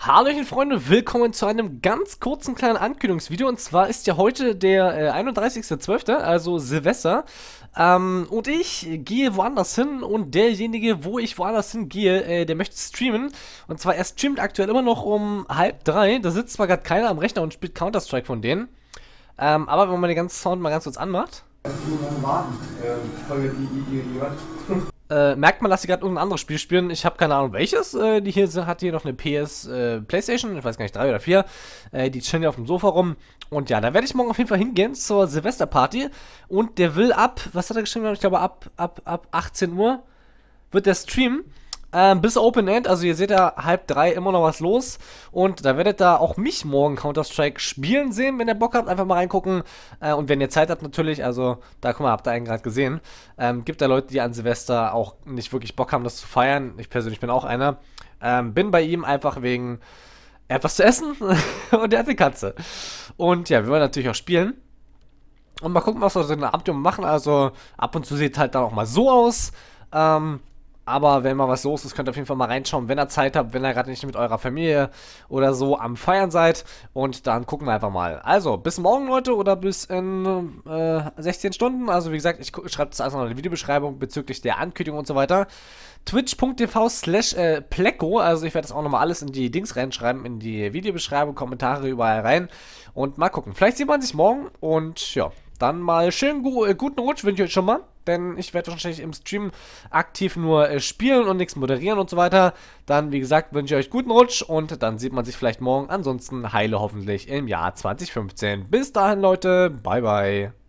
Hallöchen Freunde, willkommen zu einem ganz kurzen kleinen Ankündigungsvideo und zwar ist ja heute der äh, 31.12., also Silvester ähm, und ich gehe woanders hin und derjenige, wo ich woanders hingehe, äh, der möchte streamen und zwar er streamt aktuell immer noch um halb drei, da sitzt zwar gerade keiner am Rechner und spielt Counter-Strike von denen, ähm, aber wenn man den ganzen Sound mal ganz kurz anmacht... Warten, ähm, die, die, die, die äh, merkt man, dass sie gerade irgendein anderes Spiel spielen. Ich habe keine Ahnung welches. Äh, die hier hat hier noch eine PS äh, Playstation, ich weiß gar nicht, 3 oder 4. Äh, die chillen ja auf dem Sofa rum. Und ja, da werde ich morgen auf jeden Fall hingehen zur Silvesterparty. Und der will ab, was hat er geschrieben? Ich glaube ab, ab, ab 18 Uhr wird der streamen. Ähm, bis Open End, also ihr seht ja halb drei immer noch was los und da werdet ihr auch mich morgen Counter-Strike spielen sehen, wenn ihr Bock habt, einfach mal reingucken äh, und wenn ihr Zeit habt natürlich, also da guck mal, habt ihr einen gerade gesehen, ähm, gibt da Leute, die an Silvester auch nicht wirklich Bock haben, das zu feiern, ich persönlich bin auch einer, ähm, bin bei ihm einfach wegen, etwas zu essen und er hat eine Katze und ja, wir wollen natürlich auch spielen. Und mal gucken, was wir so in der Abend machen. Also ab und zu sieht halt dann auch mal so aus. Ähm, aber wenn mal was los ist, könnt ihr auf jeden Fall mal reinschauen, wenn ihr Zeit habt, wenn ihr gerade nicht mit eurer Familie oder so am Feiern seid. Und dann gucken wir einfach mal. Also, bis morgen, Leute, oder bis in äh, 16 Stunden. Also, wie gesagt, ich schreibe das alles noch in die Videobeschreibung bezüglich der Ankündigung und so weiter. Twitch.tv slash äh, Pleco. Also, ich werde das auch nochmal alles in die Dings reinschreiben, in die Videobeschreibung, Kommentare überall rein. Und mal gucken. Vielleicht sieht man sich morgen. Und ja, dann mal schönen äh, guten Rutsch wünsche ich euch schon mal denn ich werde wahrscheinlich im Stream aktiv nur äh, spielen und nichts moderieren und so weiter. Dann, wie gesagt, wünsche ich euch guten Rutsch und dann sieht man sich vielleicht morgen. Ansonsten heile hoffentlich im Jahr 2015. Bis dahin, Leute. Bye, bye.